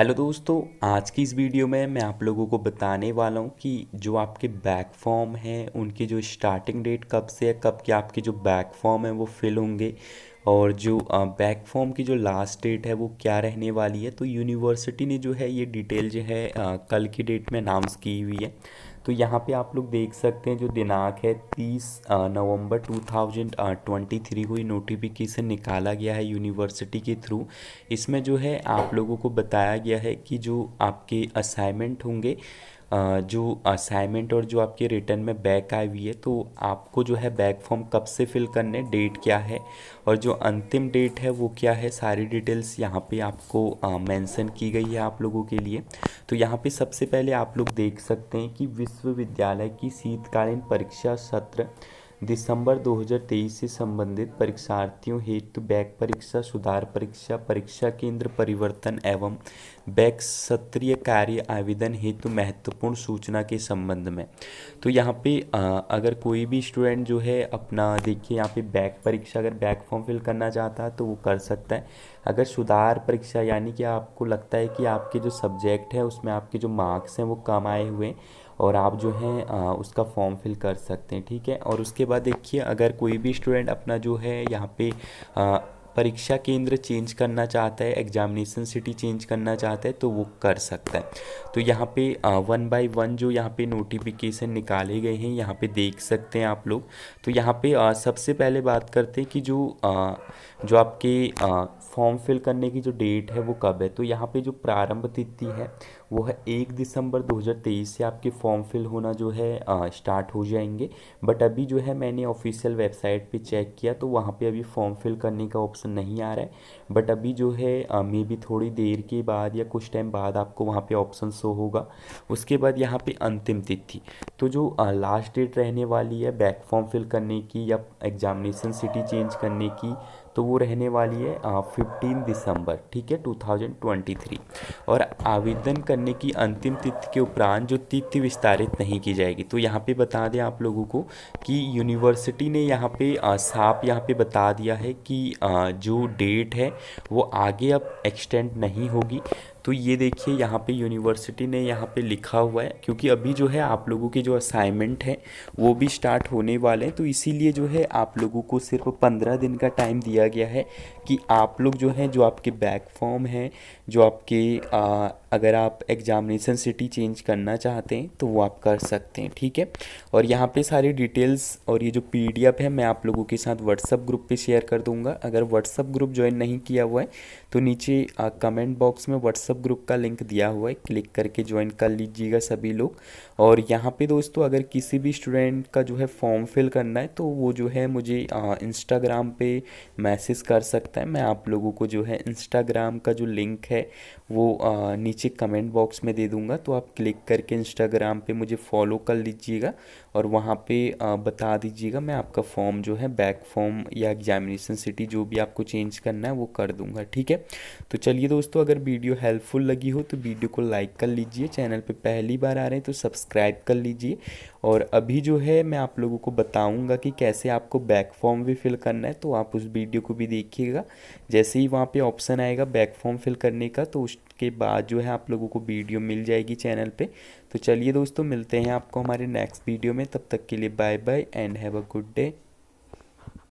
hello दोस्तों आज की इस वीडियो में मैं आप लोगों को बताने वाला हूँ कि जो आपके बैक फॉर्म हैं उनके जो स्टार्टिंग डेट कब से है कब के आपके जो बैक फॉर्म है वो फिल होंगे और जो बैक फॉर्म की जो लास्ट डेट है वो क्या रहने वाली है तो यूनिवर्सिटी ने जो है ये डिटेल जो है कल की डेट में अनाउंस की हुई है तो यहाँ पे आप लोग देख सकते हैं जो दिनांक है 30 नवंबर 2023 को ये नोटिफिकेशन निकाला गया है यूनिवर्सिटी के थ्रू इसमें जो है आप लोगों को बताया गया है कि जो आपके असाइनमेंट होंगे जो असाइनमेंट और जो आपके रिटर्न में बैक आई हुई है तो आपको जो है बैक फॉर्म कब से फिल करने डेट क्या है और जो अंतिम डेट है वो क्या है सारी डिटेल्स यहाँ पे आपको मेंशन की गई है आप लोगों के लिए तो यहाँ पे सबसे पहले आप लोग देख सकते हैं कि विश्वविद्यालय की शीतकालीन परीक्षा सत्र दिसंबर 2023 से संबंधित परीक्षार्थियों हेतु बैक परीक्षा सुधार परीक्षा परीक्षा केंद्र परिवर्तन एवं बैक सत्रीय कार्य आवेदन हेतु महत्वपूर्ण सूचना के संबंध में तो यहाँ पे अगर कोई भी स्टूडेंट जो है अपना देखिए यहाँ पे बैक परीक्षा अगर बैक फॉर्म फिल करना चाहता है तो वो कर सकता है अगर सुधार परीक्षा यानी कि आपको लगता है कि आपके जो सब्जेक्ट है उसमें आपके जो मार्क्स हैं वो कम आए हुए हैं और आप जो है आ, उसका फॉर्म फिल कर सकते हैं ठीक है और उसके बाद देखिए अगर कोई भी स्टूडेंट अपना जो है यहाँ पे आ, परीक्षा केंद्र चेंज करना चाहता है एग्जामिनेशन सिटी चेंज करना चाहता है तो वो कर सकता है तो यहाँ पे वन बाय वन जो यहाँ पे नोटिफिकेशन निकाले गए हैं यहाँ पे देख सकते हैं आप लोग तो यहाँ पे आ, सबसे पहले बात करते हैं कि जो आ, जो आपके फॉर्म फिल करने की जो डेट है वो कब है तो यहाँ पे जो प्रारंभ तिथि है वो है एक दिसंबर 2023 से आपके फॉर्म फिल होना जो है आ, स्टार्ट हो जाएंगे बट अभी जो है मैंने ऑफिशियल वेबसाइट पे चेक किया तो वहाँ पे अभी फॉर्म फिल करने का ऑप्शन नहीं आ रहा है बट अभी जो है मे भी थोड़ी देर के बाद या कुछ टाइम बाद आपको वहाँ पे ऑप्शन शो होगा उसके बाद यहाँ पे अंतिम तिथि तो जो आ, लास्ट डेट रहने वाली है बैक फॉर्म फिल करने की या एग्जामिनेशन सिटी चेंज करने की तो वो रहने वाली है फिफ्टीन दिसंबर ठीक है टू थाउजेंड ट्वेंटी थ्री और आवेदन कर करने की अंतिम तिथि के उपरांत जो तिथि विस्तारित नहीं की जाएगी तो यहाँ पे बता दें आप लोगों को कि यूनिवर्सिटी ने यहाँ पे साफ यहाँ पे बता दिया है कि जो डेट है वो आगे अब एक्सटेंड नहीं होगी तो ये देखिए यहाँ पे यूनिवर्सिटी ने यहाँ पे लिखा हुआ है क्योंकि अभी जो है आप लोगों के जो असाइनमेंट हैं वो भी स्टार्ट होने वाले हैं तो इसीलिए जो है आप लोगों को सिर्फ पंद्रह दिन का टाइम दिया गया है कि आप लोग जो हैं जो आपके बैक फॉर्म हैं जो आपके आ, अगर आप एग्जामिनेशन सिटी चेंज करना चाहते हैं तो वो आप कर सकते हैं ठीक है और यहाँ पे सारी डिटेल्स और ये जो पी है मैं आप लोगों के साथ व्हाट्सअप ग्रुप पे शेयर कर दूंगा अगर व्हाट्सअप ग्रुप ज्वाइन नहीं किया हुआ है तो नीचे कमेंट बॉक्स में व्हाट्सअप ग्रुप का लिंक दिया हुआ है क्लिक करके ज्वाइन कर लीजिएगा सभी लोग और यहाँ पे दोस्तों अगर किसी भी स्टूडेंट का जो है फॉर्म फिल करना है तो वो जो है मुझे इंस्टाग्राम पे मैसेज कर सकता है मैं आप लोगों को जो है इंस्टाग्राम का जो लिंक है वो आ, नीचे कमेंट बॉक्स में दे दूँगा तो आप क्लिक करके इंस्टाग्राम पर मुझे फॉलो कर लीजिएगा और वहाँ पर बता दीजिएगा मैं आपका फॉर्म जो है बैक फॉर्म या एग्जामिनेशन सिटी जो भी आपको चेंज करना है वो कर दूँगा ठीक है तो चलिए दोस्तों अगर वीडियो हेल्प हेल्पफुल लगी हो तो वीडियो को लाइक कर लीजिए चैनल पे पहली बार आ रहे हैं तो सब्सक्राइब कर लीजिए और अभी जो है मैं आप लोगों को बताऊंगा कि कैसे आपको बैक फॉर्म भी फिल करना है तो आप उस वीडियो को भी देखिएगा जैसे ही वहाँ पे ऑप्शन आएगा बैक फॉर्म फिल करने का तो उसके बाद जो है आप लोगों को वीडियो मिल जाएगी चैनल पर तो चलिए दोस्तों मिलते हैं आपको हमारे नेक्स्ट वीडियो में तब तक के लिए bye bye and have a good day